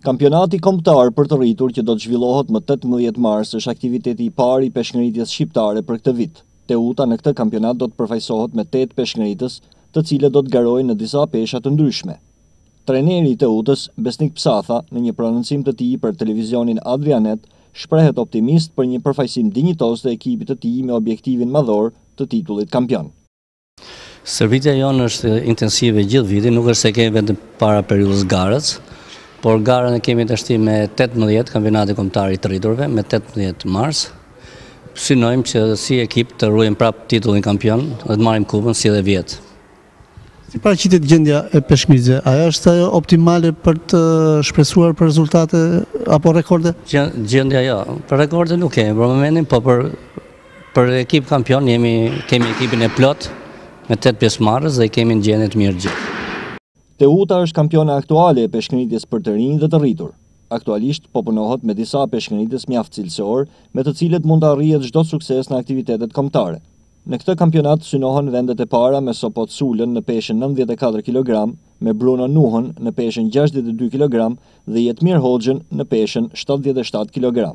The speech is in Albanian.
Kampionati komptar për të rritur që do të zhvillohet më 18 mars është aktiviteti i pari i peshngritjes shqiptare për këtë vit. Teuta në këtë kampionat do të përfajsohet me 8 peshngritës të cile do të garojnë në disa peshat të ndryshme. Treneri i Teutës, Besnik Psatha, në një prononcim të tij për televizionin Adrianet, shprehet optimist për një përfaqësim dinjitos të ekipit të tij me objektivin madhor të titullit kampion. Servitja jonë është intensive gjithë vitin, nuk është se kemi vetëm para periudhës garës, por garën e kemi të shti me 18 kambinati komptari të rriturve, me 18 mars. Synojmë që si ekip të ruajmë prapë titullin kampion dhe të marim kupën si dhe vjetë. Si pra qitit gjendja e peshkmizje, aja është ajo optimale për të shpresuar për rezultate apo rekorde? Gjendja jo, për rekorde nuk kemi, për momentin, po për, për ekip kampion jemi, kemi ekipin e plot me 8 pjesë marës dhe kemi në gjendje të mirë gjithë. Teuta është kampiona aktuale e peshkënitjes për të rinjë dhe të rritur. Aktualisht po punohet me disa peshkënitjes mjaftë cilësor, me të cilët mund të arrijet gjdo sukses në aktivitetet komptare. Në këtë kampionat synohen vendet e para me Sopot Sulën në peshen 94 kg, me Bruno Nuhën në peshen 62 kg dhe Jetmir Hoxhen në peshen 77 kg.